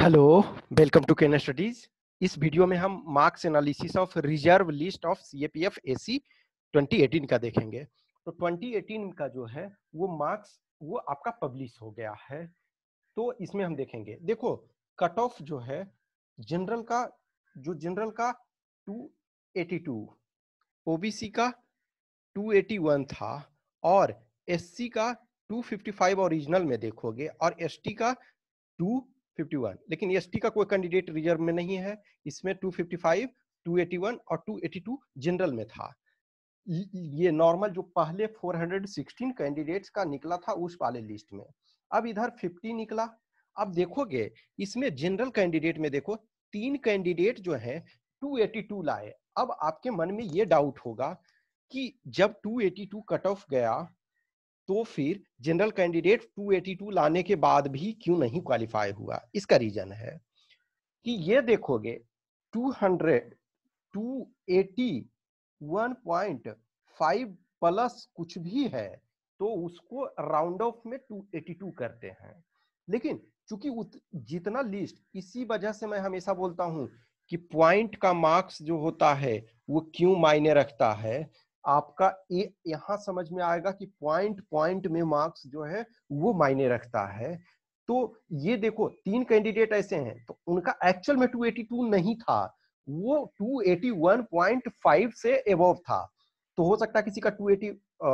hello welcome to Ken studies इस video में हम marks analysis of reserve list of CAPF AC 2018 का देखेंगे तो 2018 का जो है वो मार्क्स वो आपका पब्लिश हो गया है तो इसमें हम देखेंगे देखो कट ऑफ जो है जनरल का जो जनरल का 282 ओबीसी का 281 था और एससी का 255 ओरिजिनल में देखोगे और एसटी का 2 251 लेकिन एस e का कोई कैंडिडेट रिजर्व में नहीं है इसमें 255, 281 और 282 जनरल में था ये नॉर्मल जो पहले 416 कैंडिडेट्स का निकला था उस वाले लिस्ट में अब इधर 50 निकला अब देखोगे इसमें जनरल कैंडिडेट में देखो तीन कैंडिडेट जो है 282 लाए अब आपके मन में ये डाउट होगा कि जब 282 कट ऑफ गया तो फिर जनरल कैंडिडेट 282 लाने के बाद भी क्यों नहीं क्वालिफाई हुआ इसका रीजन है कि ये देखोगे 200 281.5 प्लस कुछ भी है तो उसको राउंड ऑफ में 282 करते हैं लेकिन चूंकि जितना लिस्ट इसी वजह से मैं हमेशा बोलता हूं कि पॉइंट का मार्क्स जो होता है वो क्यों मायने रखता है आपका ए, यहां समझ में आएगा कि पॉइंट पॉइंट में मार्क्स जो है वो मायने रखता है तो ये देखो तीन कैंडिडेट ऐसे हैं तो उनका एक्चुअल में 282 नहीं था वो 281.5 से एबव था तो हो सकता है किसी का 280 आ,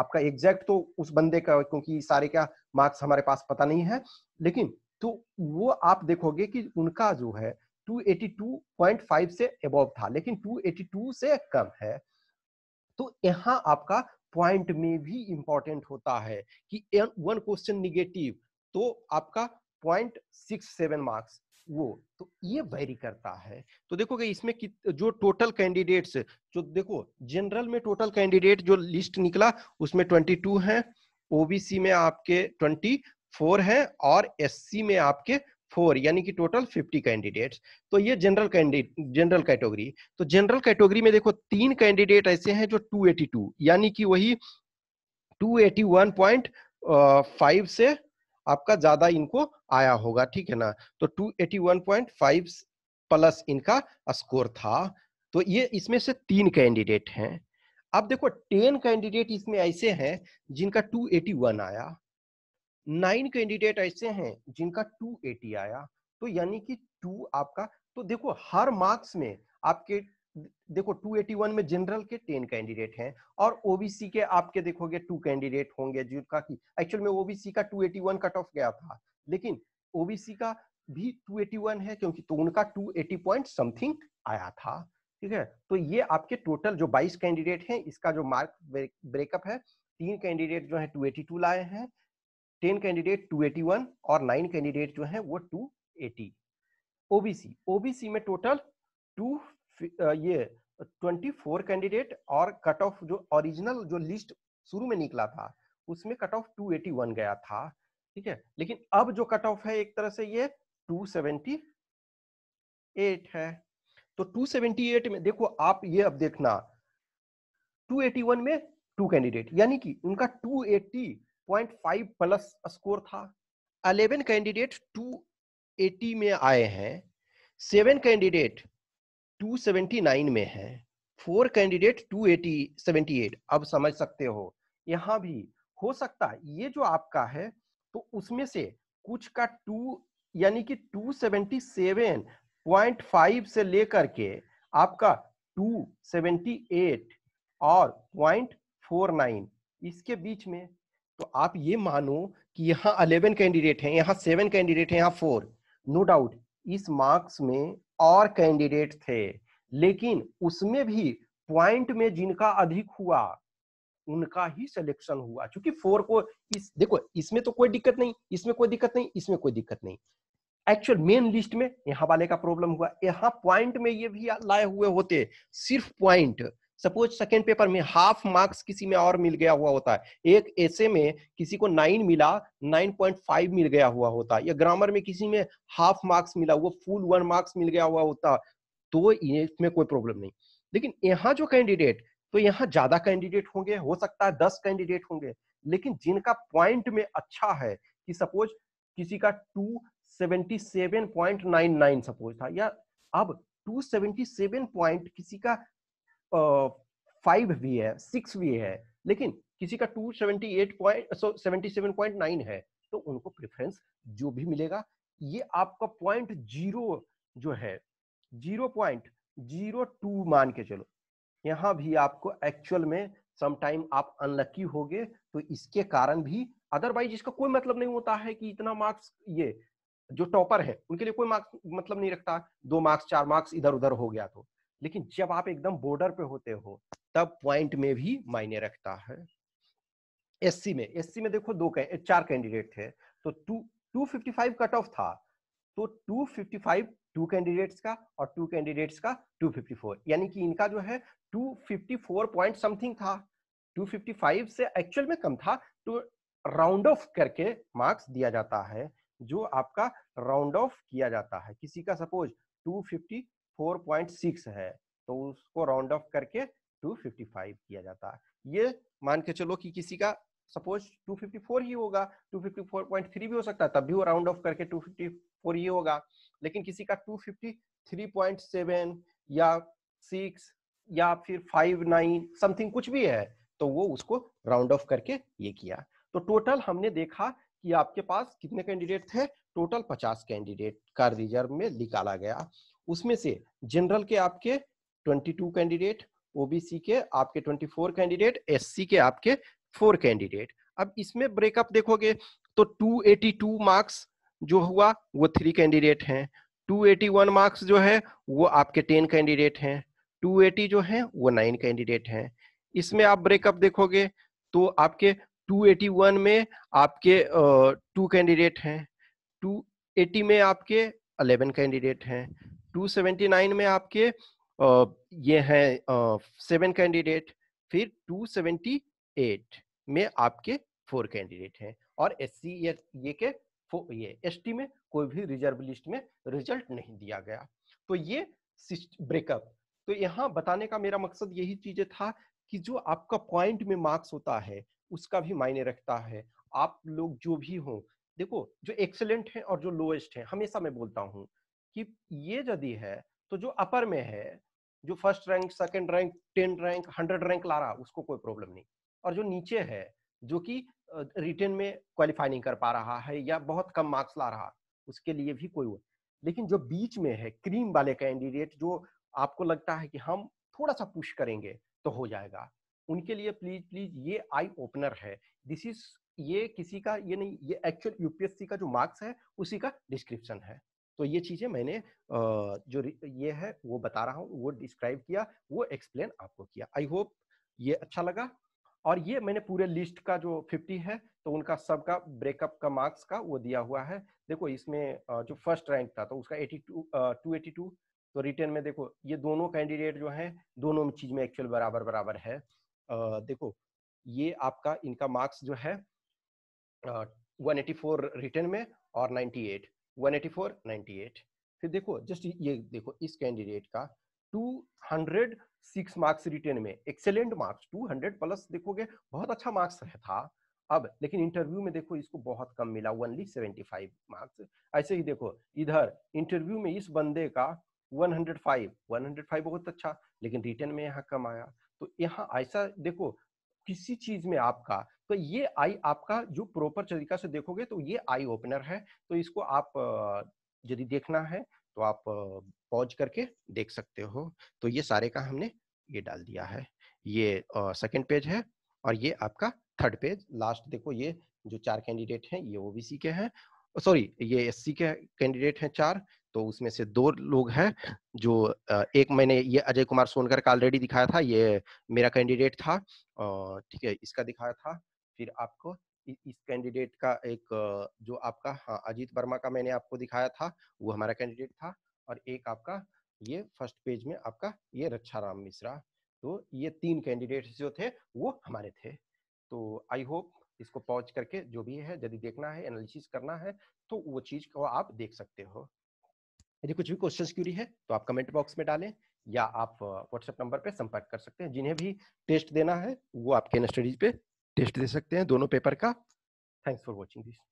आपका एग्जैक्ट तो उस बंदे का क्योंकि सारे क्या मार्क्स हमारे पास पता नहीं है लेकिन तो वो आप देखोगे कि उनका जो है 282.5 से एबव था लेकिन 282 से कम है तो यहाँ आपका पॉइंट में भी इंपॉर्टेंट होता है कि वन क्वेश्चन निगेटिव तो आपका पॉइंट सिक्स सेवन मार्क्स वो तो ये वेरी करता है तो देखो कि इसमें कि, जो टोटल कैंडिडेट्स जो देखो जनरल में टोटल कैंडिडेट जो लिस्ट निकला उसमें ट्वेंटी टू है ओबीसी में आपके ट्वेंटी फोर है और एससी में आपके फोर यानी कि टोटल फिफ्टी कैंडिडेट्स तो ये जनरल कैंडिडेट जनरल कैटेगरी तो जनरल कैटेगरी में देखो तीन कैंडिडेट ऐसे हैं जो टू एटी टू यानी कि वही two eighty one point five से आपका ज्यादा इनको आया होगा ठीक है ना तो two eighty one point five plus इनका स्कोर था तो ये इसमें से तीन कैंडिडेट हैं अब देखो टेन कैंडिडेट इसमें ऐसे हैं जिनका टू एटी वन आया नाइन कैंडिडेट ऐसे हैं जिनका टू एटी आया तो यानी कि टू आपका तो देखो हर मार्क्स में आपके देखो 281 में जनरल के 10 कैंडिडेट हैं और ओबीसी के आपके देखोगे टू कैंडिडेट होंगे जिनका की एक्चुअल में ओबीसी का 281 कट ऑफ गया था लेकिन ओबीसी का भी 281 है क्योंकि तो उनका 280 पॉइंट समथिंग आया था ठीक है तो ये आपके टोटल जो 22 कैंडिडेट हैं इसका जो मार्क ब्रेकअप है तीन कैंडिडेट जो है 282 लाए हैं ten candidate two eighty one और नाइन कैंडिडेट जो है वो एटी ओबीसी ओबीसी में टोटल टू ये ट्वेंटी फोर कैंडिडेट और कट ऑफ जो ओरिजिनल जो लिस्ट शुरू में निकला था उसमें कट ऑफ वन गया था ठीक है लेकिन अब जो कट ऑफ है एक तरह से ये टू सेवेंटी एट है तो टू सेवेंटी एट में देखो आप ये अब देखना टू एटी वन में टू कैंडिडेट यानी कि उनका टू एट्टी 0.5 प्लस स्कोर था 11 कैंडिडेट 280 में आए हैं सेवन कैंडिडेट 279 में है फोर कैंडिडेट 280 78 अब समझ सकते हो यहाँ भी हो सकता है ये जो आपका है तो उसमें से कुछ का टू यानी कि 277.5 से लेकर के आपका 278 और 0.49 इसके बीच में तो आप ये मानो कि यहाँ अलेवन कैंडिडेट हैं यहाँ सेवन कैंडिडेट हैं यहाँ फोर नो डाउट इस मार्क्स में और कैंडिडेट थे लेकिन उसमें भी पॉइंट में जिनका अधिक हुआ उनका ही सिलेक्शन हुआ क्योंकि फोर को इस देखो इसमें तो कोई दिक्कत नहीं इसमें कोई दिक्कत नहीं इसमें कोई दिक्कत नहीं एक्चुअल मेन लिस्ट में यहाँ वाले का प्रॉब्लम हुआ यहाँ पॉइंट में ये भी लाए हुए होते सिर्फ पॉइंट सपोज सेकेंड पेपर में हाफ मार्क्स किसी में और मिल गया हुआ होता है एक ऐसे में किसी को नाइन मिला नाइन पॉइंट फाइव मिल गया हुआ होता है या ग्रामर में किसी में हाफ मार्क्स मिला हुआ फुल वन मार्क्स मिल गया हुआ होता तो इसमें कोई प्रॉब्लम नहीं लेकिन यहाँ जो कैंडिडेट तो यहाँ ज्यादा कैंडिडेट होंगे हो सकता है दस कैंडिडेट होंगे लेकिन जिनका पॉइंट में अच्छा है कि सपोज किसी का two seventy seven point nine nine suppose था या अब टू सेवेंटी सेवन पॉइंट किसी का फाइव भी है सिक्स भी है लेकिन किसी का two seventy eight point seventy seven point nine है तो उनको प्रेफरेंस जो भी मिलेगा ये आपका पॉइंट जीरो जो है जीरो पॉइंट जीरो टू मान के चलो यहाँ भी आपको एक्चुअल में समटाइम आप अनलक्की होगे तो इसके कारण भी अदरवाइज इसका कोई मतलब नहीं होता है कि इतना मार्क्स ये जो टॉपर है उनके लिए कोई मार्क्स मतलब नहीं रखता दो मार्क्स चार मार्क्स इधर उधर हो गया तो लेकिन जब आप एकदम बॉर्डर पे होते हो तब पॉइंट में भी मायने रखता है एससी में एससी में देखो दो चार कैंडिडेट थे तो two two fifty five cut off था तो two fifty five two candidates का और टू कैंडिडेट्स का टू फिफ्टी फोर यानी कि इनका जो है two fifty four point something था टू फिफ्टी फाइव से एक्चुअल में कम था तो राउंड ऑफ करके मार्क्स दिया जाता है जो आपका राउंड ऑफ किया जाता है किसी का सपोज टू फिफ्टी 4.6 है तो उसको राउंड ऑफ करके 255 किया जाता है ये मान के चलो कि किसी का सपोज 254 ही होगा 254.3 भी हो सकता है तब भी वो राउंड ऑफ करके 254 ही होगा लेकिन किसी का 253.7 या 6 या फिर 59 समथिंग कुछ भी है तो वो उसको राउंड ऑफ करके ये किया तो टोटल हमने देखा कि आपके पास कितने कैंडिडेट थे टोटल 50 कैंडिडेट का रिजर्व में निकाला गया उसमें से जनरल के आपके 22 कैंडिडेट ओबीसी के आपके 24 कैंडिडेट एससी के आपके 4 कैंडिडेट अब इसमें ब्रेकअप देखोगे तो 282 मार्क्स जो हुआ वो थ्री कैंडिडेट हैं 281 मार्क्स जो है वो आपके टेन कैंडिडेट हैं 280 जो है वो नाइन कैंडिडेट हैं इसमें आप ब्रेकअप देखोगे तो आपके 281 में आपके टू कैंडिडेट हैं 280 में आपके 11 कैंडिडेट हैं 279 में आपके ये हैं सेवन कैंडिडेट फिर 278 में आपके फोर कैंडिडेट हैं और एस सी ये के ये एसटी में कोई भी रिजर्व लिस्ट में रिजल्ट नहीं दिया गया तो ये ब्रेकअप तो यहाँ बताने का मेरा मकसद यही चीज था कि जो आपका पॉइंट में मार्क्स होता है उसका भी मायने रखता है आप लोग जो भी हो देखो जो एक्सेलेंट है और जो लोएस्ट है हमेशा मैं बोलता हूँ कि ये यदि है तो जो अपर में है जो first rank second rank ten rank hundred rank ला रहा उसको कोई प्रॉब्लम नहीं और जो नीचे है जो कि रिटर्न में क्वालिफाई नहीं कर पा रहा है या बहुत कम मार्क्स ला रहा उसके लिए भी कोई लेकिन जो बीच में है क्रीम वाले कैंडिडेट जो आपको लगता है कि हम थोड़ा सा पुश करेंगे तो हो जाएगा उनके लिए प्लीज प्लीज ये आई ओपनर है दिस इज ये किसी का ये नहीं ये एक्चुअल यूपीएससी का जो मार्क्स है उसी का डिस्क्रिप्शन है तो ये चीजें मैंने जो ये है वो बता रहा हूँ वो डिस्क्राइब किया वो एक्सप्लेन आपको किया आई होप ये अच्छा लगा और ये मैंने पूरे लिस्ट का जो 50 है तो उनका सबका ब्रेकअप का मार्क्स का वो दिया हुआ है देखो इसमें जो फर्स्ट रैंक था तो उसका 82 282 तो रिटर्न में देखो ये दोनों कैंडिडेट जो हैं दोनों चीज में एक्चुअल बराबर बराबर है देखो ये आपका इनका मार्क्स जो है वन एटी रिटर्न में और नाइन्टी 184 98 फिर देखो जस्ट ये देखो इस कैंडिडेट का 206 मार्क्स रिटेन में एक्सेलेंट मार्क्स 200 प्लस देखोगे बहुत अच्छा मार्क्स था अब लेकिन इंटरव्यू में देखो इसको बहुत कम मिला ओनली 75 मार्क्स ऐसे ही देखो इधर इंटरव्यू में इस बंदे का 105 105 बहुत अच्छा लेकिन रिटर्न में यहाँ कम आया तो यहाँ ऐसा देखो किसी चीज में आपका तो ये आई आपका जो प्रॉपर तरीका से देखोगे तो ये आई ओपनर है तो इसको आप यदि देखना है तो आप पॉज करके देख सकते हो तो ये सारे का हमने ये डाल दिया है ये सेकेंड पेज है और ये आपका थर्ड पेज लास्ट देखो ये जो चार कैंडिडेट हैं ये ओबीसी के हैं सॉरी ये एससी के कैंडिडेट हैं चार तो उसमें से दो लोग हैं जो एक मैंने ये अजय कुमार सोनकर का ऑलरेडी दिखाया था ये मेरा कैंडिडेट था ठीक है इसका दिखाया था फिर आपको इस कैंडिडेट का एक जो आपका हाँ अजीत वर्मा का मैंने आपको दिखाया था वो हमारा कैंडिडेट था और एक आपका ये फर्स्ट पेज में आपका ये रक्षा राम मिश्रा तो ये तीन कैंडिडेट जो थे वो हमारे थे तो आई होप इसको पहुंच करके जो भी है यदि देखना है एनालिसिस करना है तो वो चीज को आप देख सकते हो यदि कुछ भी क्वेश्चन क्यूरी है तो आप कमेंट बॉक्स में डालें या आप व्हाट्सएप नंबर पर संपर्क कर सकते हैं जिन्हें भी टेस्ट देना है वो आपके स्टडीज पे टेस्ट दे सकते हैं दोनों पेपर का थैंक्स फॉर वॉचिंग दिस